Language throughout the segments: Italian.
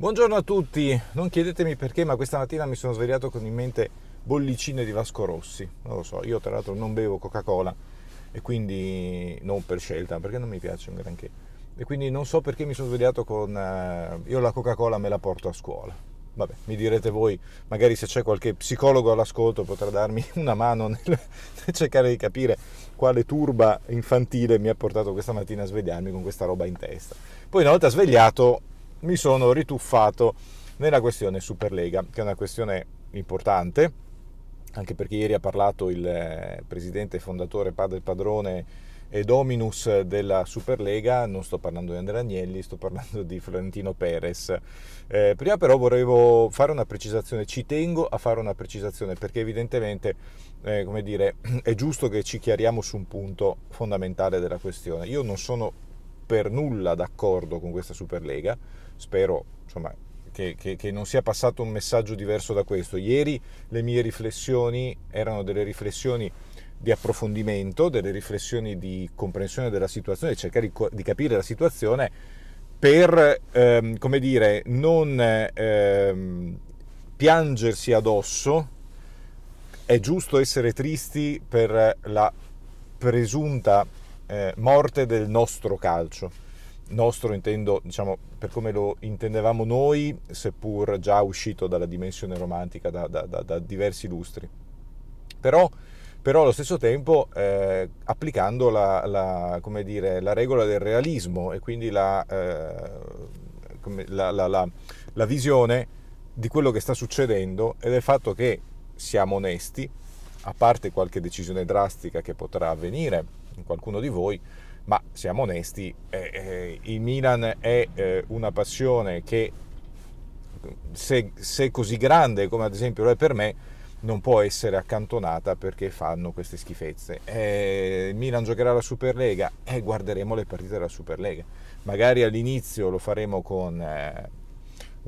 Buongiorno a tutti, non chiedetemi perché, ma questa mattina mi sono svegliato con in mente bollicine di Vasco Rossi. Non lo so, io tra l'altro non bevo Coca-Cola e quindi non per scelta, perché non mi piace un granché. E quindi non so perché mi sono svegliato con... Uh, io la Coca-Cola me la porto a scuola. Vabbè, mi direte voi, magari se c'è qualche psicologo all'ascolto potrà darmi una mano nel cercare di capire quale turba infantile mi ha portato questa mattina a svegliarmi con questa roba in testa. Poi una volta svegliato mi sono rituffato nella questione Superlega, che è una questione importante, anche perché ieri ha parlato il eh, presidente fondatore, padre padrone e dominus della Superlega, non sto parlando di Andrea Agnelli, sto parlando di Florentino Perez. Eh, prima però volevo fare una precisazione, ci tengo a fare una precisazione perché evidentemente eh, come dire, è giusto che ci chiariamo su un punto fondamentale della questione. Io non sono per nulla d'accordo con questa Superlega, spero insomma, che, che, che, non sia passato un messaggio diverso da questo. Ieri le mie riflessioni erano delle riflessioni di approfondimento, delle riflessioni di comprensione della situazione, di cercare di, di capire la situazione per, ehm, come dire, non ehm, piangersi addosso. È giusto essere tristi per la presunta eh, morte del nostro calcio. Nostro intendo, diciamo, per come lo intendevamo noi, seppur già uscito dalla dimensione romantica da, da, da, da diversi lustri. Però, però allo stesso tempo eh, applicando la, la, dire, la, regola del realismo e quindi la, eh, la, la visione di quello che sta succedendo e del fatto che siamo onesti, a parte qualche decisione drastica che potrà avvenire in qualcuno di voi, ma siamo onesti, eh, eh, il Milan è eh, una passione che se, se, così grande come ad esempio lo è per me, non può essere accantonata perché fanno queste schifezze. Eh, Milan giocherà la Superlega e eh, guarderemo le partite della Superlega. Magari all'inizio lo faremo con... Eh,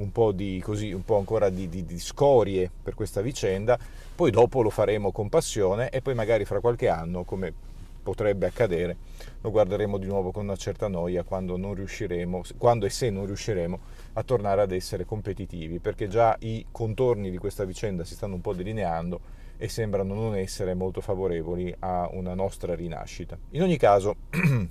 un po', di, così, un po ancora di, di, di scorie per questa vicenda, poi dopo lo faremo con passione e poi magari fra qualche anno, come potrebbe accadere, lo guarderemo di nuovo con una certa noia quando, non riusciremo, quando e se non riusciremo a tornare ad essere competitivi, perché già i contorni di questa vicenda si stanno un po' delineando e sembrano non essere molto favorevoli a una nostra rinascita. In ogni caso,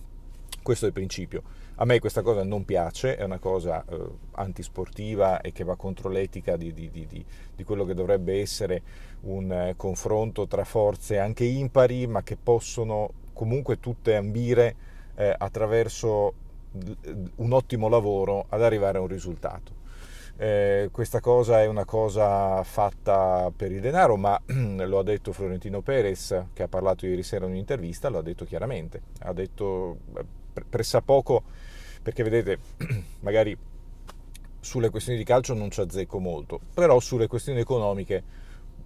questo è il principio. A me questa cosa non piace, è una cosa eh, antisportiva e che va contro l'etica di, di, di, di quello che dovrebbe essere un eh, confronto tra forze anche impari, ma che possono comunque tutte ambire eh, attraverso un ottimo lavoro ad arrivare a un risultato. Eh, questa cosa è una cosa fatta per il denaro, ma lo ha detto Florentino Perez, che ha parlato ieri sera in un'intervista, lo ha detto chiaramente, ha detto eh, pressappoco perché vedete, magari sulle questioni di calcio non ci azzecco molto, però sulle questioni economiche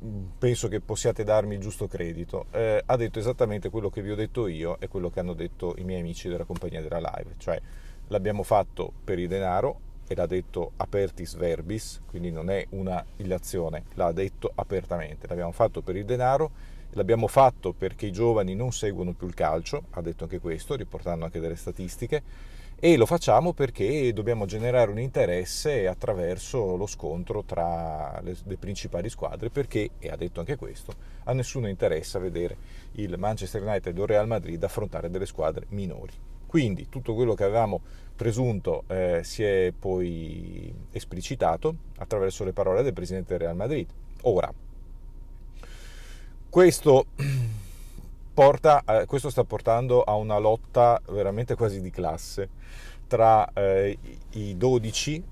mm, penso che possiate darmi il giusto credito. Eh, ha detto esattamente quello che vi ho detto io e quello che hanno detto i miei amici della compagnia della live, cioè l'abbiamo fatto per il denaro e l'ha detto apertis verbis, quindi non è una illazione, l'ha detto apertamente, l'abbiamo fatto per il denaro, l'abbiamo fatto perché i giovani non seguono più il calcio, ha detto anche questo, riportando anche delle statistiche e lo facciamo perché dobbiamo generare un interesse attraverso lo scontro tra le, le, principali squadre perché, e ha detto anche questo, a nessuno interessa vedere il Manchester United o il Real Madrid affrontare delle squadre minori. Quindi tutto quello che avevamo presunto eh, si è poi esplicitato attraverso le parole del presidente del Real Madrid. Ora, questo porta, eh, questo sta portando a una lotta veramente quasi di classe tra eh, i 12,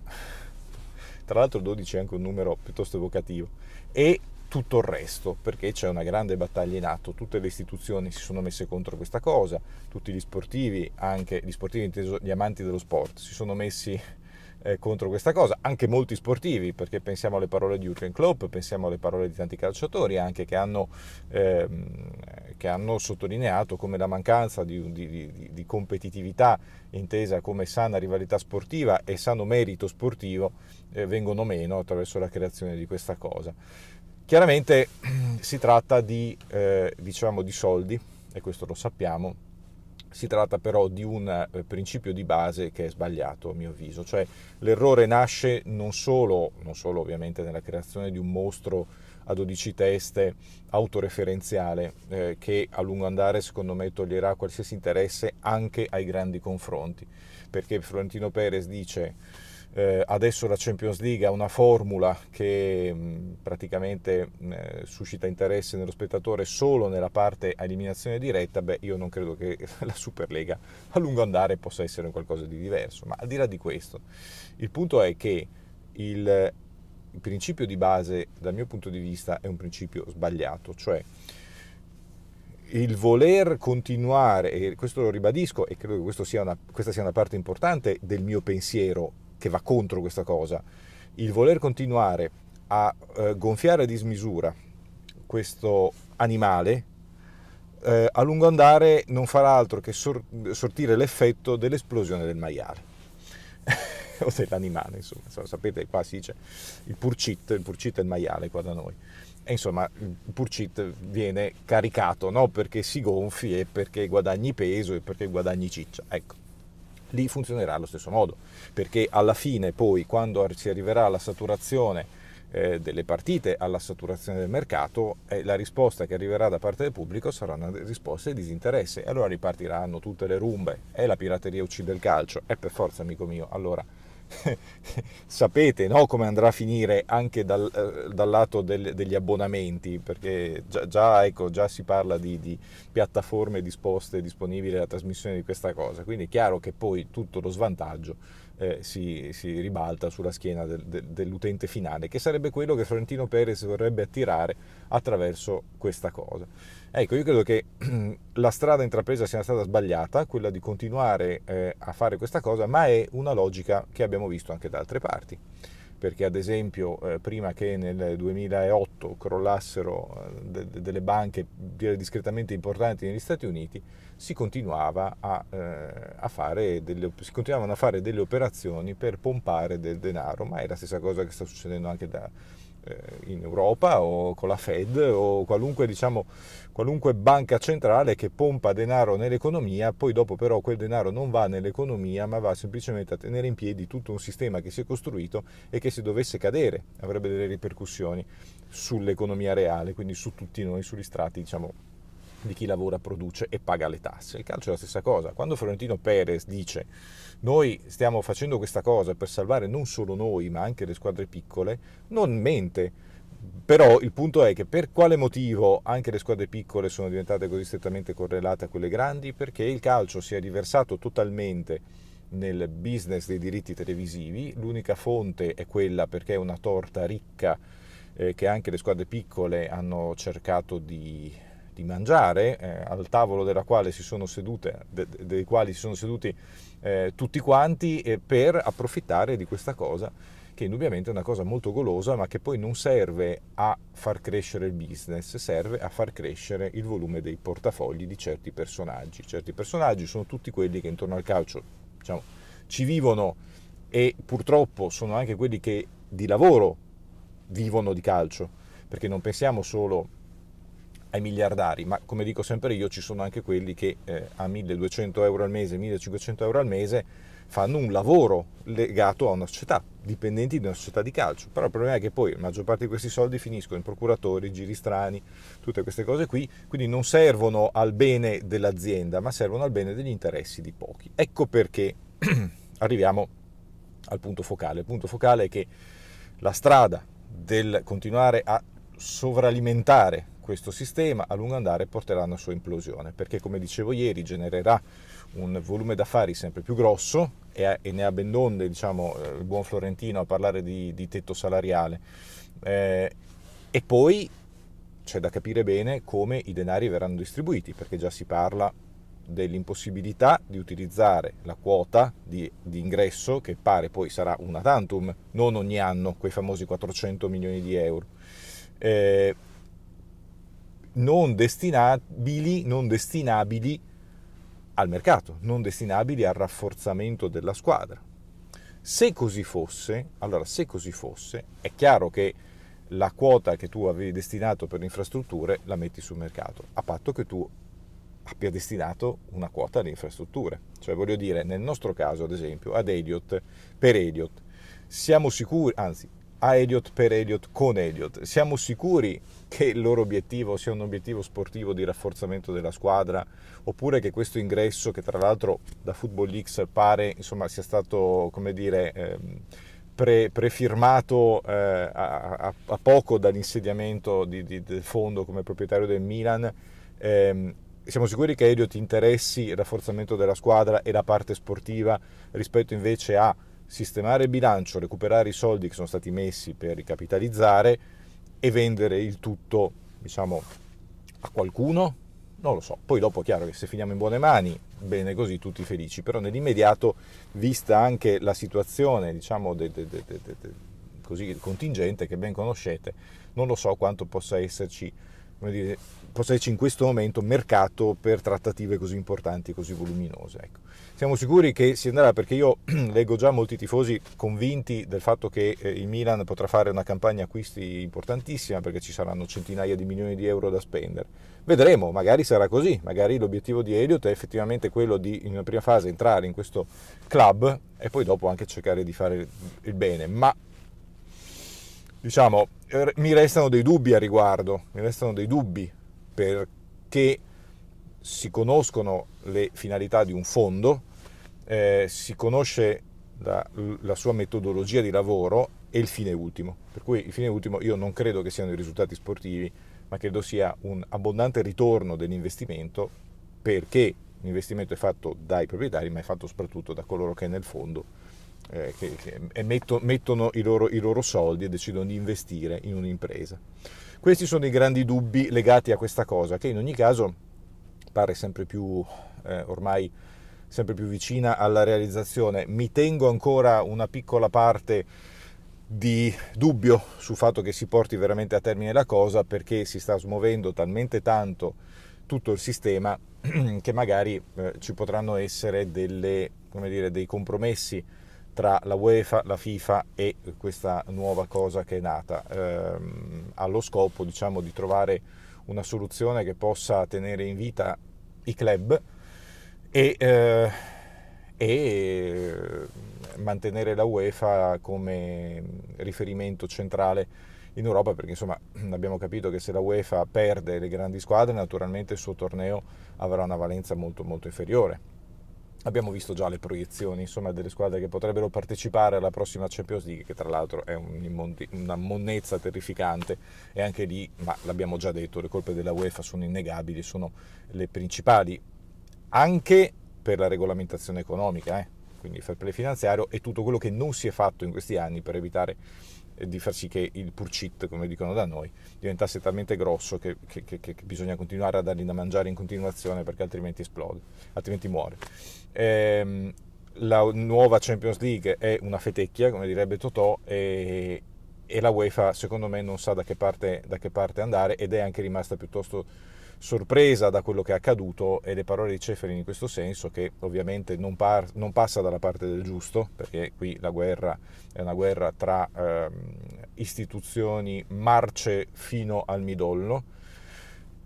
tra l'altro 12 è anche un numero piuttosto evocativo, e tutto il resto, perché c'è una grande battaglia in atto, tutte le istituzioni si sono messe contro questa cosa, tutti gli sportivi, anche gli sportivi inteso gli amanti dello sport, si sono messi eh, contro questa cosa, anche molti sportivi, perché pensiamo alle parole di Jurgen Klopp, pensiamo alle parole di tanti calciatori anche che hanno, ehm, che hanno sottolineato come la mancanza di, di, di, di competitività intesa come sana rivalità sportiva e sano merito sportivo eh, vengono meno attraverso la creazione di questa cosa. Chiaramente si tratta di, eh, diciamo, di soldi, e questo lo sappiamo, si tratta però di un eh, principio di base che è sbagliato a mio avviso, cioè l'errore nasce non solo, non solo ovviamente nella creazione di un mostro a 12 teste autoreferenziale eh, che a lungo andare secondo me toglierà qualsiasi interesse anche ai grandi confronti, perché Florentino Perez dice eh, adesso la Champions League ha una formula che mh, mm, praticamente mh, mm, eh, suscita interesse nello spettatore solo nella parte a eliminazione diretta, beh io non credo che la Superlega a lungo andare possa essere qualcosa di diverso, ma al di là di questo, il punto è che il, il principio di base dal mio punto di vista è un principio sbagliato, cioè il voler continuare, e questo lo ribadisco e credo che sia una, questa sia una parte importante del mio pensiero che va contro questa cosa. Il voler continuare a eh, gonfiare a dismisura questo animale eh, a lungo andare non farà altro che sor- sortire l'effetto dell'esplosione del maiale o dell'animale, insomma. insomma. sapete qua si dice il purcit, il purcit è il maiale qua da noi. E insomma, il purcit viene caricato no? perché si gonfi e perché guadagni peso e perché guadagni ciccia. Ecco lì funzionerà allo stesso modo, perché alla fine poi quando si arriverà alla saturazione eh, delle partite, alla saturazione del mercato, eh, la risposta che arriverà da parte del pubblico sarà una risposta di disinteresse, allora ripartiranno tutte le rumbe, e la pirateria uccide il calcio, è per forza amico mio, allora sapete no, come andrà a finire anche dal, eh, dal lato del, degli abbonamenti, perché già, già, ecco, già si parla di, di, piattaforme disposte, disponibili alla trasmissione di questa cosa, quindi è chiaro che poi tutto lo svantaggio eh, si, si, ribalta sulla schiena del, del, dell'utente finale, che sarebbe quello che Florentino Perez vorrebbe attirare attraverso questa cosa. Ecco, io credo che la strada intrapresa sia stata sbagliata, quella di continuare eh, a fare questa cosa, ma è una logica che abbiamo visto anche da altre parti perché ad esempio eh, prima che nel 2008 crollassero eh, de- delle banche discretamente importanti negli Stati Uniti, si, continuava a, eh, a delle, si, continuavano a fare delle operazioni per pompare del denaro, ma è la stessa cosa che sta succedendo anche da, eh, in Europa o con la Fed o qualunque, diciamo, qualunque banca centrale che pompa denaro nell'economia, poi dopo però quel denaro non va nell'economia ma va semplicemente a tenere in piedi tutto un sistema che si è costruito e che se dovesse cadere avrebbe delle ripercussioni sull'economia reale, quindi su tutti noi, sugli strati diciamo, di chi lavora, produce e paga le tasse. Il calcio è la stessa cosa. Quando Florentino Perez dice noi stiamo facendo questa cosa per salvare non solo noi ma anche le squadre piccole, non mente. Però il punto è che per quale motivo anche le squadre piccole sono diventate così strettamente correlate a quelle grandi? Perché il calcio si è riversato totalmente nel business dei diritti televisivi, l'unica fonte è quella perché è una torta ricca eh, che anche le squadre piccole hanno cercato di di mangiare, eh, al tavolo della quale sedute, de, de, dei quali si sono seduti eh, tutti quanti eh, per approfittare di questa cosa che indubbiamente è una cosa molto golosa ma che poi non serve a far crescere il business, serve a far crescere il volume dei portafogli di certi personaggi. Certi personaggi sono tutti quelli che intorno al calcio diciamo, ci vivono e purtroppo sono anche quelli che di lavoro vivono di calcio, perché non pensiamo solo ai miliardari, ma come dico sempre io ci sono anche quelli che eh, a 1200 euro al mese, 1500 euro al mese fanno un lavoro legato a una società, dipendenti di una società di calcio, però il problema è che poi la maggior parte di questi soldi finiscono in procuratori, giri strani, tutte queste cose qui, quindi non servono al bene dell'azienda, ma servono al bene degli interessi di pochi. Ecco perché arriviamo al punto focale, il punto focale è che la strada del continuare a sovralimentare questo sistema a lungo andare porterà una sua implosione, perché come dicevo ieri genererà un volume d'affari sempre più grosso e, ne ha ben donde diciamo, eh, il buon Florentino a parlare di, di tetto salariale. Eh, e poi c'è da capire bene come i denari verranno distribuiti, perché già si parla dell'impossibilità di utilizzare la quota di, di, ingresso che pare poi sarà una tantum, non ogni anno, quei famosi 400 milioni di euro. Eh, non destinabili, non destinabili al mercato, non destinabili al rafforzamento della squadra. Se così fosse, allora se così fosse, è chiaro che la quota che tu avevi destinato per le infrastrutture la metti sul mercato, a patto che tu abbia destinato una quota alle infrastrutture. Cioè voglio dire, nel nostro caso, ad esempio, ad Elliot, per Elliot, siamo sicuri, anzi a Elliott per Elliot con Elliot. Siamo sicuri che il loro obiettivo sia un obiettivo sportivo di rafforzamento della squadra oppure che questo ingresso, che tra l'altro da Football X pare insomma, sia stato come dire, ehm, pre, prefirmato eh, a, a, a, poco dall'insediamento di, di, del fondo come proprietario del Milan, ehm, siamo sicuri che Elliot interessi il rafforzamento della squadra e la parte sportiva rispetto invece a sistemare il bilancio, recuperare i soldi che sono stati messi per ricapitalizzare e vendere il tutto, diciamo, a qualcuno? Non lo so. Poi dopo è chiaro che se finiamo in buone mani, bene così, tutti felici, però nell'immediato, vista anche la situazione, diciamo, de, de, de, così, contingente che ben conoscete, non lo so quanto possa esserci dire, possa esserci in questo momento mercato per trattative così importanti, così voluminose. Ecco. Siamo sicuri che si andrà perché io leggo già molti tifosi convinti del fatto che eh, il Milan potrà fare una campagna acquisti importantissima perché ci saranno centinaia di milioni di euro da spendere. Vedremo, magari sarà così, magari l'obiettivo di Elliot è effettivamente quello di in una prima fase entrare in questo club e poi dopo anche cercare di fare il bene, ma diciamo, er, mi restano dei dubbi a riguardo, mi restano dei dubbi perché si conoscono le finalità di un fondo, eh, si conosce la, la, sua metodologia di lavoro e il fine ultimo. Per cui il fine ultimo io non credo che siano i risultati sportivi, ma credo sia un abbondante ritorno dell'investimento perché l'investimento è fatto dai proprietari, ma è fatto soprattutto da coloro che nel fondo eh, che, che metto, mettono i loro, i loro soldi e decidono di investire in un'impresa. Questi sono i grandi dubbi legati a questa cosa, che in ogni caso pare sempre più eh, ormai sempre più vicina alla realizzazione. Mi tengo ancora una piccola parte di dubbio sul fatto che si porti veramente a termine la cosa perché si sta smuovendo talmente tanto tutto il sistema che magari eh, ci potranno essere delle, dire, dei compromessi tra la UEFA, la FIFA e questa nuova cosa che è nata, ehm, allo scopo diciamo, di trovare una soluzione che possa tenere in vita i club e, eh, e eh, mantenere la UEFA come riferimento centrale in Europa perché insomma abbiamo capito che se la UEFA perde le grandi squadre naturalmente il suo torneo avrà una valenza molto molto inferiore Abbiamo visto già le proiezioni insomma, delle squadre che potrebbero partecipare alla prossima Champions League, che tra l'altro è una monnezza terrificante e anche lì, ma l'abbiamo già detto, le colpe della UEFA sono innegabili, sono le principali anche per la regolamentazione economica, eh? quindi il fair play finanziario e tutto quello che non si è fatto in questi anni per evitare di far sì che il purcit, come dicono da noi, diventasse talmente grosso che, che, che, che, bisogna continuare a dargli da mangiare in continuazione perché altrimenti esplode, altrimenti muore. Ehm, la nuova Champions League è una fetecchia, come direbbe Totò, e, e la UEFA secondo me non sa da che parte, da che parte andare ed è anche rimasta piuttosto sorpresa da quello che è accaduto e le parole di Ceferin in questo senso, che ovviamente non, par- non, passa dalla parte del giusto, perché qui la guerra è una guerra tra eh, istituzioni marce fino al midollo,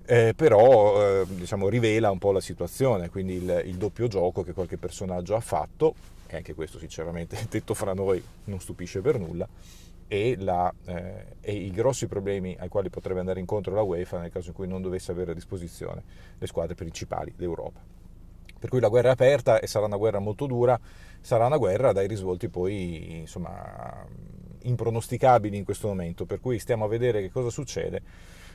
eh, però eh, diciamo, rivela un po' la situazione, quindi il, il doppio gioco che qualche personaggio ha fatto, e anche questo sinceramente detto fra noi non stupisce per nulla, e, la, eh, e, i grossi problemi ai quali potrebbe andare incontro la UEFA nel caso in cui non dovesse avere a disposizione le squadre principali d'Europa. Per cui la guerra è aperta e sarà una guerra molto dura, sarà una guerra dai risvolti poi insomma, impronosticabili in questo momento, per cui stiamo a vedere che cosa succede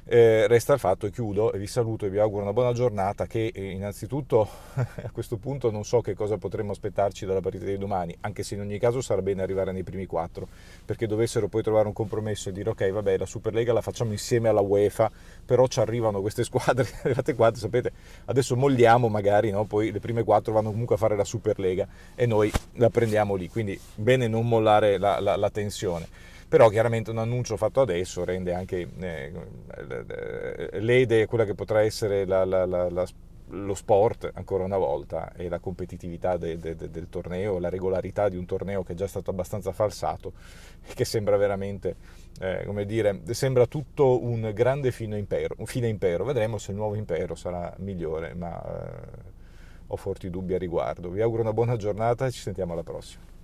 eh, resta il fatto, e chiudo, e vi saluto e vi auguro una buona giornata, che eh, innanzitutto a questo punto non so che cosa potremmo aspettarci dalla partita di domani, anche se in ogni caso sarà bene arrivare nei primi quattro, perché dovessero poi trovare un compromesso e dire ok vabbè la Superlega la facciamo insieme alla UEFA, però ci arrivano queste squadre, arrivate quattro, sapete, adesso molliamo magari, no? poi le prime quattro vanno comunque a fare la Superlega e noi la prendiamo lì, quindi bene non mollare la, la, la tensione però chiaramente un annuncio fatto adesso rende anche eh, lede quella che potrà essere la, la, la, lo sport ancora una volta e la competitività de, de, de, del torneo, la regolarità di un torneo che è già stato abbastanza falsato e che sembra veramente, eh, come dire, sembra tutto un grande fine impero, un fine impero. Vedremo se il nuovo impero sarà migliore, ma eh, ho forti dubbi a riguardo. Vi auguro una buona giornata e ci sentiamo alla prossima.